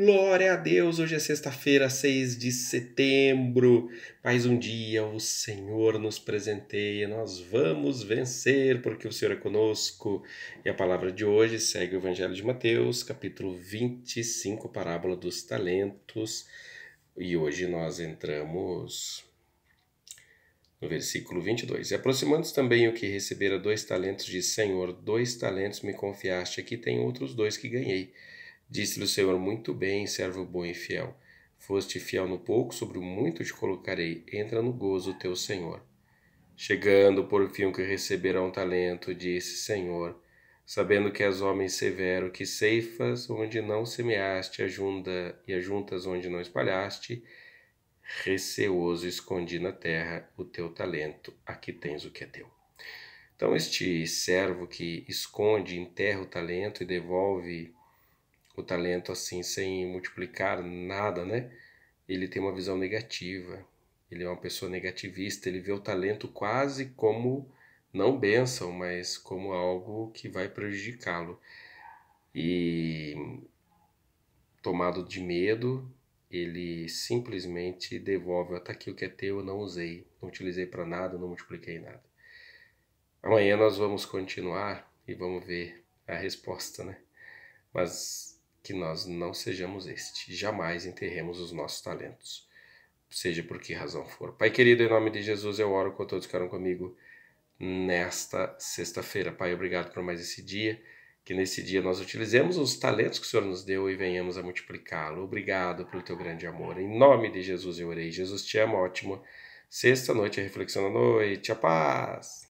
Glória a Deus, hoje é sexta-feira, 6 de setembro. Mais um dia o Senhor nos presenteia. Nós vamos vencer porque o Senhor é conosco. E a palavra de hoje segue o Evangelho de Mateus, capítulo 25, parábola dos talentos. E hoje nós entramos no versículo 22. E aproximando-se também o que recebera dois talentos, de Senhor, dois talentos me confiaste, aqui tem outros dois que ganhei. Disse-lhe o Senhor: Muito bem, servo bom e fiel. Foste fiel no pouco, sobre o muito te colocarei. Entra no gozo teu Senhor. Chegando por fim o que receberá um talento, disse Senhor, sabendo que és homem severo, que ceifas onde não semeaste, ajunda e ajuntas onde não espalhaste, receoso escondi na terra o teu talento, aqui tens o que é teu. Então este servo que esconde, enterra o talento e devolve o talento assim sem multiplicar nada, né? Ele tem uma visão negativa. Ele é uma pessoa negativista, ele vê o talento quase como não benção, mas como algo que vai prejudicá-lo. E tomado de medo, ele simplesmente devolve, está aqui o que é teu, eu não usei, não utilizei para nada, não multipliquei nada. Amanhã nós vamos continuar e vamos ver a resposta, né? Mas que nós não sejamos este, jamais enterremos os nossos talentos, seja por que razão for. Pai querido, em nome de Jesus eu oro com todos que eram comigo nesta sexta-feira. Pai, obrigado por mais esse dia, que nesse dia nós utilizemos os talentos que o Senhor nos deu e venhamos a multiplicá-lo. Obrigado pelo teu grande amor. Em nome de Jesus eu orei. Jesus te ama, ótimo. Sexta noite, a reflexão da noite, a paz.